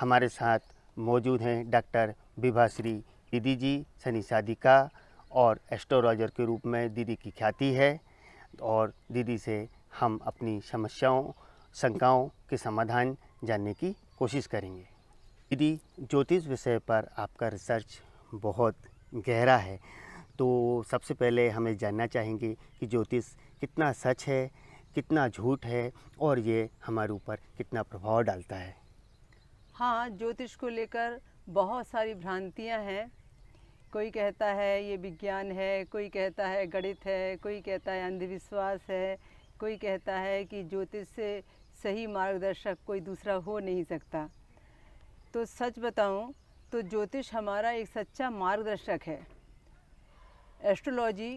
हमारे साथ मौजूद हैं डॉक्टर विभाश्री दीदी जी सनी साधिका और एस्ट्रोलॉजर के रूप में दीदी की ख्याति है और दीदी से हम अपनी समस्याओं शंकाओं के समाधान जानने की कोशिश करेंगे यदि ज्योतिष विषय पर आपका रिसर्च बहुत गहरा है तो सबसे पहले हमें जानना चाहेंगे कि ज्योतिष कितना सच है कितना झूठ है और ये हमारे ऊपर कितना प्रभाव डालता है हाँ ज्योतिष को लेकर बहुत सारी भ्रांतियाँ हैं कोई कहता है ये विज्ञान है कोई कहता है गणित है कोई कहता है अंधविश्वास है कोई कहता है कि ज्योतिष से सही मार्गदर्शक कोई दूसरा हो नहीं सकता तो सच बताऊं तो ज्योतिष हमारा एक सच्चा मार्गदर्शक है astrology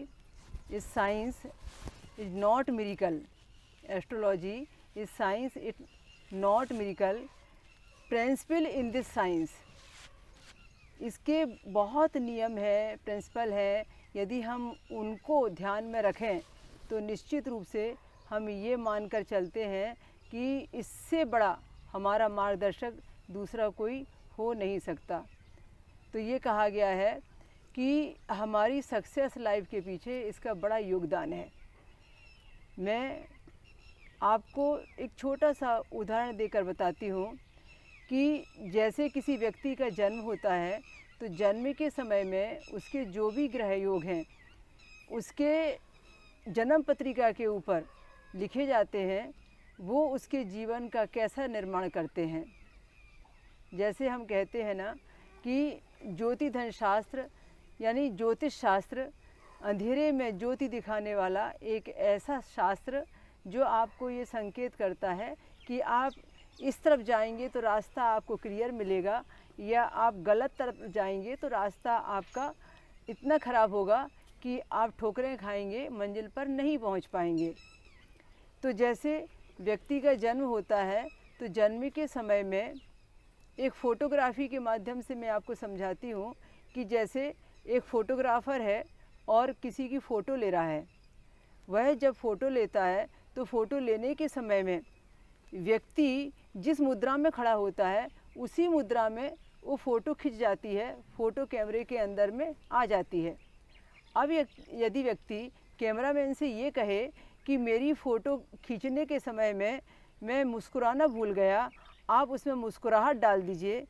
is science is not miracle astrology is science it not miracle principle in this science इसके बहुत नियम है प्रिंसिपल है यदि हम उनको ध्यान में रखें तो निश्चित रूप से हम ये मानकर चलते हैं कि इससे बड़ा हमारा मार्गदर्शक दूसरा कोई हो नहीं सकता तो ये कहा गया है कि हमारी सक्सेस लाइफ के पीछे इसका बड़ा योगदान है मैं आपको एक छोटा सा उदाहरण देकर बताती हूँ कि जैसे किसी व्यक्ति का जन्म होता है तो जन्म के समय में उसके जो भी ग्रह योग हैं उसके जन्म पत्रिका के ऊपर लिखे जाते हैं वो उसके जीवन का कैसा निर्माण करते हैं जैसे हम कहते हैं ना कि ज्योति धन शास्त्र यानी ज्योतिष शास्त्र अंधेरे में ज्योति दिखाने वाला एक ऐसा शास्त्र जो आपको ये संकेत करता है कि आप इस तरफ जाएंगे तो रास्ता आपको क्लियर मिलेगा या आप गलत तरफ जाएंगे तो रास्ता आपका इतना ख़राब होगा कि आप ठोकरें खाएंगे मंजिल पर नहीं पहुंच पाएंगे तो जैसे व्यक्ति का जन्म होता है तो जन्म के समय में एक फ़ोटोग्राफ़ी के माध्यम से मैं आपको समझाती हूँ कि जैसे एक फ़ोटोग्राफ़र है और किसी की फ़ोटो ले रहा है वह जब फ़ोटो लेता है तो फ़ोटो लेने के समय में व्यक्ति जिस मुद्रा में खड़ा होता है उसी मुद्रा में वो फ़ोटो खिंच जाती है फ़ोटो कैमरे के अंदर में आ जाती है अब यदि व्यक्ति कैमरामैन से ये कहे कि मेरी फ़ोटो खींचने के समय में मैं मुस्कुराना भूल गया आप उसमें मुस्कुराहट डाल दीजिए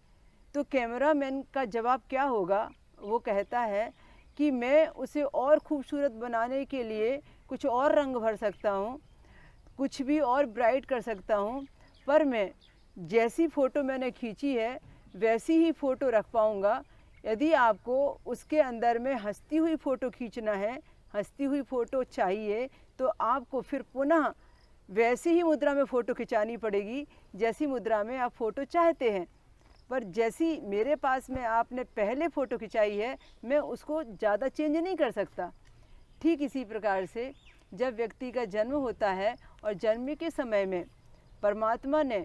तो कैमरा मैन का जवाब क्या होगा वो कहता है कि मैं उसे और खूबसूरत बनाने के लिए कुछ और रंग भर सकता हूँ कुछ भी और ब्राइट कर सकता हूँ पर मैं जैसी फ़ोटो मैंने खींची है वैसी ही फ़ोटो रख पाऊँगा यदि आपको उसके अंदर में हंसती हुई फ़ोटो खींचना है हंसती हुई फ़ोटो चाहिए तो आपको फिर पुनः वैसी ही मुद्रा में फ़ोटो खिंचानी पड़ेगी जैसी मुद्रा में आप फ़ोटो चाहते हैं पर जैसी मेरे पास में आपने पहले फ़ोटो खिंचाई है मैं उसको ज़्यादा चेंज नहीं कर सकता ठीक इसी प्रकार से जब व्यक्ति का जन्म होता है और जन्म के समय में परमात्मा ने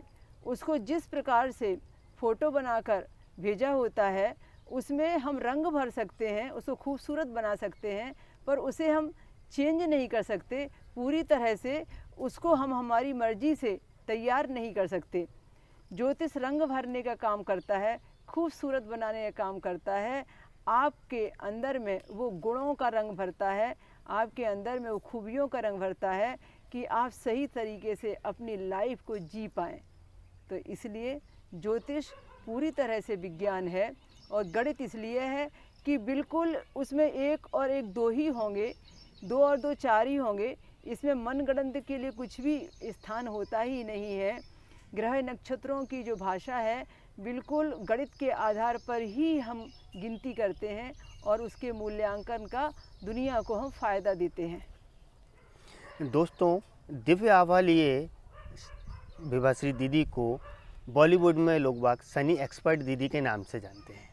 उसको जिस प्रकार से फ़ोटो बनाकर भेजा होता है उसमें हम रंग भर सकते हैं उसको खूबसूरत बना सकते हैं पर उसे हम चेंज नहीं कर सकते पूरी तरह से उसको हम हमारी मर्जी से तैयार नहीं कर सकते ज्योतिष रंग भरने का काम करता है खूबसूरत बनाने का काम करता है आपके अंदर में वो गुणों का रंग भरता है आपके अंदर में वो खूबियों का रंग भरता है कि आप सही तरीके से अपनी लाइफ को जी पाएँ तो इसलिए ज्योतिष पूरी तरह से विज्ञान है और गणित इसलिए है कि बिल्कुल उसमें एक और एक दो ही होंगे दो और दो चार ही होंगे इसमें मनगणंत के लिए कुछ भी स्थान होता ही नहीं है ग्रह नक्षत्रों की जो भाषा है बिल्कुल गणित के आधार पर ही हम गिनती करते हैं और उसके मूल्यांकन का दुनिया को हम फ़ायदा देते हैं दोस्तों दिव्य आभा लिए विभाश्री दीदी को बॉलीवुड में लोग बाग सनी एक्सपर्ट दीदी के नाम से जानते हैं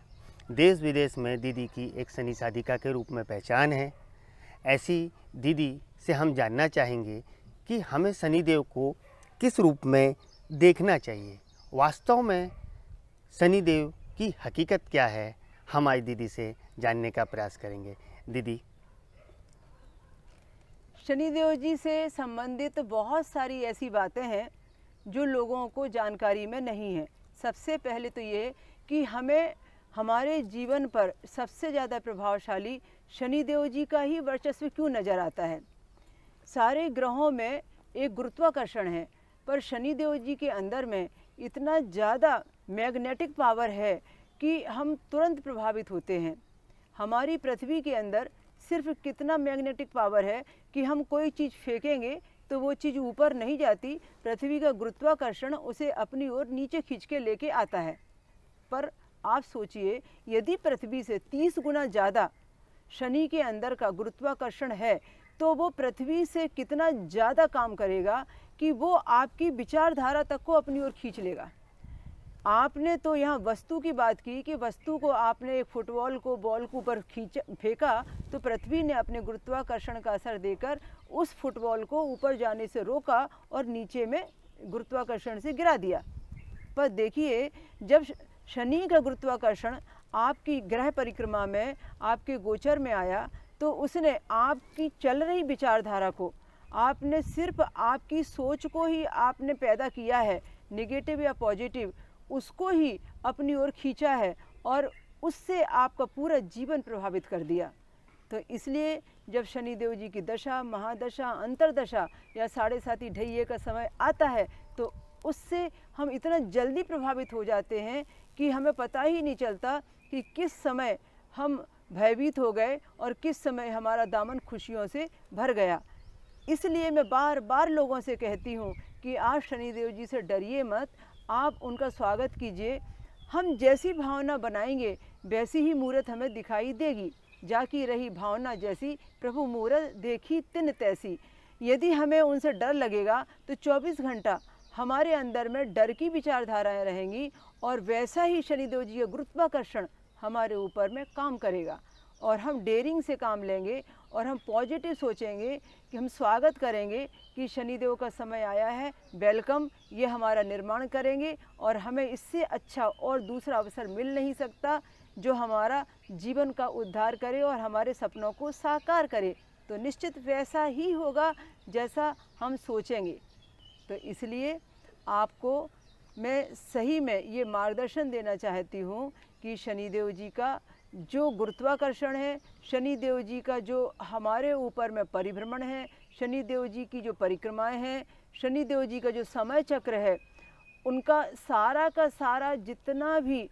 देश विदेश में दीदी की एक सनी साधिका के रूप में पहचान है ऐसी दीदी से हम जानना चाहेंगे कि हमें शनिदेव को किस रूप में देखना चाहिए वास्तव में शनिदेव की हकीकत क्या है हम आज दीदी से जानने का प्रयास करेंगे दीदी शनिदेव जी से संबंधित बहुत सारी ऐसी बातें हैं जो लोगों को जानकारी में नहीं है सबसे पहले तो ये कि हमें हमारे जीवन पर सबसे ज़्यादा प्रभावशाली शनिदेव जी का ही वर्चस्व क्यों नज़र आता है सारे ग्रहों में एक गुरुत्वाकर्षण है पर शनिदेव जी के अंदर में इतना ज़्यादा मैग्नेटिक पावर है कि हम तुरंत प्रभावित होते हैं हमारी पृथ्वी के अंदर सिर्फ कितना मैग्नेटिक पावर है कि हम कोई चीज़ फेंकेंगे तो वो चीज़ ऊपर नहीं जाती पृथ्वी का गुरुत्वाकर्षण उसे अपनी ओर नीचे खींच के लेके आता है पर आप सोचिए यदि पृथ्वी से तीस गुना ज़्यादा शनि के अंदर का गुरुत्वाकर्षण है तो वो पृथ्वी से कितना ज़्यादा काम करेगा कि वो आपकी विचारधारा तक को अपनी ओर खींच लेगा आपने तो यहाँ वस्तु की बात की कि वस्तु को आपने एक फुटबॉल को बॉल के ऊपर खींच फेंका तो पृथ्वी ने अपने गुरुत्वाकर्षण का असर देकर उस फुटबॉल को ऊपर जाने से रोका और नीचे में गुरुत्वाकर्षण से गिरा दिया पर देखिए जब शनि का गुरुत्वाकर्षण आपकी ग्रह परिक्रमा में आपके गोचर में आया तो उसने आपकी चल रही विचारधारा को आपने सिर्फ आपकी सोच को ही आपने पैदा किया है नेगेटिव या पॉजिटिव उसको ही अपनी ओर खींचा है और उससे आपका पूरा जीवन प्रभावित कर दिया तो इसलिए जब शनिदेव जी की दशा महादशा अंतरदशा या साढ़े साथी ढैये का समय आता है तो उससे हम इतना जल्दी प्रभावित हो जाते हैं कि हमें पता ही नहीं चलता कि किस समय हम भयभीत हो गए और किस समय हमारा दामन खुशियों से भर गया इसलिए मैं बार बार लोगों से कहती हूँ कि आज शनिदेव जी से डरिए मत आप उनका स्वागत कीजिए हम जैसी भावना बनाएंगे वैसी ही मूर्त हमें दिखाई देगी जाकी रही भावना जैसी प्रभु मूर्त देखी तिन तैसी यदि हमें उनसे डर लगेगा तो 24 घंटा हमारे अंदर में डर की विचारधाराएं रहेंगी और वैसा ही शनिदेव जी का गुरुत्वाकर्षण हमारे ऊपर में काम करेगा और हम डेरिंग से काम लेंगे और हम पॉजिटिव सोचेंगे कि हम स्वागत करेंगे कि शनिदेव का समय आया है वेलकम ये हमारा निर्माण करेंगे और हमें इससे अच्छा और दूसरा अवसर मिल नहीं सकता जो हमारा जीवन का उद्धार करे और हमारे सपनों को साकार करे तो निश्चित वैसा ही होगा जैसा हम सोचेंगे तो इसलिए आपको मैं सही में ये मार्गदर्शन देना चाहती हूँ कि शनिदेव जी का जो गुरुत्वाकर्षण है शनिदेव जी का जो हमारे ऊपर में परिभ्रमण है शनिदेव जी की जो परिक्रमाएं हैं शनिदेव जी का जो समय चक्र है उनका सारा का सारा जितना भी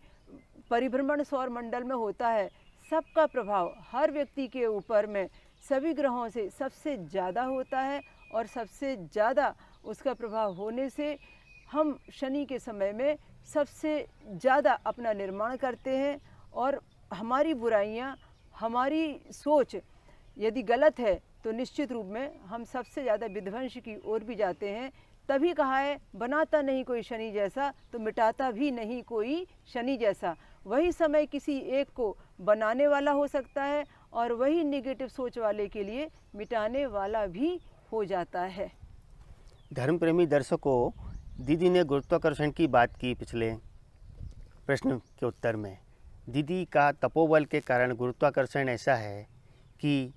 परिभ्रमण सौर मंडल में होता है सबका प्रभाव हर व्यक्ति के ऊपर में सभी ग्रहों से सबसे ज़्यादा होता है और सबसे ज़्यादा उसका प्रभाव होने से हम शनि के समय में सबसे ज़्यादा अपना निर्माण करते हैं और हमारी बुराइयाँ हमारी सोच यदि गलत है तो निश्चित रूप में हम सबसे ज़्यादा विध्वंस की ओर भी जाते हैं तभी कहा है बनाता नहीं कोई शनि जैसा तो मिटाता भी नहीं कोई शनि जैसा वही समय किसी एक को बनाने वाला हो सकता है और वही निगेटिव सोच वाले के लिए मिटाने वाला भी हो जाता है धर्म प्रेमी दर्शकों दीदी ने गुरुत्वाकर्षण की बात की पिछले प्रश्न के उत्तर में दीदी का तपोबल के कारण गुरुत्वाकर्षण ऐसा है कि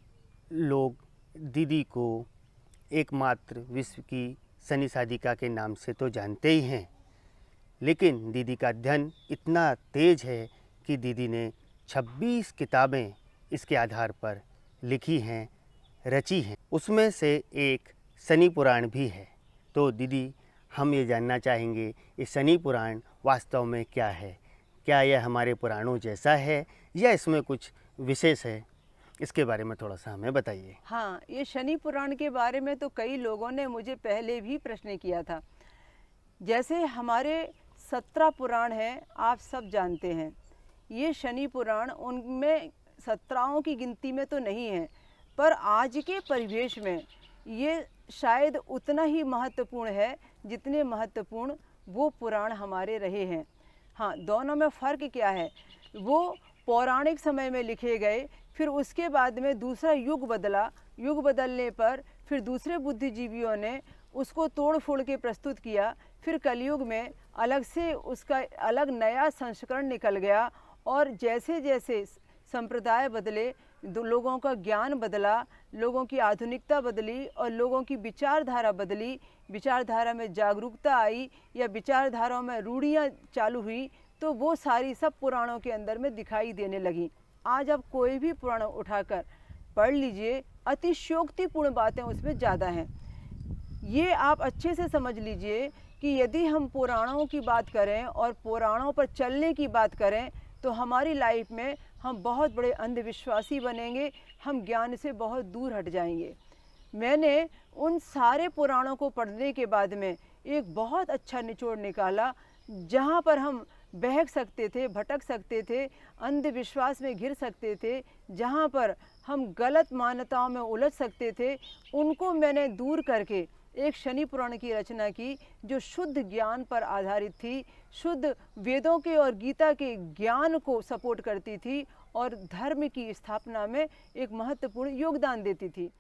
लोग दीदी को एकमात्र विश्व की सनी साधिका के नाम से तो जानते ही हैं लेकिन दीदी का अध्ययन इतना तेज है कि दीदी ने 26 किताबें इसके आधार पर लिखी हैं रची हैं उसमें से एक सनी पुराण भी है तो दीदी हम ये जानना चाहेंगे कि शनि पुराण वास्तव में क्या है क्या यह हमारे पुराणों जैसा है या इसमें कुछ विशेष है इसके बारे में थोड़ा सा हमें बताइए हाँ ये शनि पुराण के बारे में तो कई लोगों ने मुझे पहले भी प्रश्न किया था जैसे हमारे सत्रह पुराण हैं आप सब जानते हैं ये शनि पुराण उनमें सत्राओं की गिनती में तो नहीं है पर आज के परिवेश में ये शायद उतना ही महत्वपूर्ण है जितने महत्वपूर्ण वो पुराण हमारे रहे हैं हाँ दोनों में फ़र्क क्या है वो पौराणिक समय में लिखे गए फिर उसके बाद में दूसरा युग बदला युग बदलने पर फिर दूसरे बुद्धिजीवियों ने उसको तोड़ फोड़ के प्रस्तुत किया फिर कलयुग में अलग से उसका अलग नया संस्करण निकल गया और जैसे जैसे संप्रदाय बदले लोगों का ज्ञान बदला लोगों की आधुनिकता बदली और लोगों की विचारधारा बदली विचारधारा में जागरूकता आई या विचारधाराओं में रूढ़ियाँ चालू हुई तो वो सारी सब पुराणों के अंदर में दिखाई देने लगी आज आप कोई भी पुराण उठाकर पढ़ लीजिए अतिशोक्तिपूर्ण बातें उसमें ज़्यादा हैं ये आप अच्छे से समझ लीजिए कि यदि हम पुराणों की बात करें और पुराणों पर चलने की बात करें तो हमारी लाइफ में हम बहुत बड़े अंधविश्वासी बनेंगे हम ज्ञान से बहुत दूर हट जाएंगे मैंने उन सारे पुराणों को पढ़ने के बाद में एक बहुत अच्छा निचोड़ निकाला जहाँ पर हम बहक सकते थे भटक सकते थे अंधविश्वास में घिर सकते थे जहाँ पर हम गलत मान्यताओं में उलझ सकते थे उनको मैंने दूर करके एक शनि पुराण की रचना की जो शुद्ध ज्ञान पर आधारित थी शुद्ध वेदों के और गीता के ज्ञान को सपोर्ट करती थी और धर्म की स्थापना में एक महत्वपूर्ण योगदान देती थी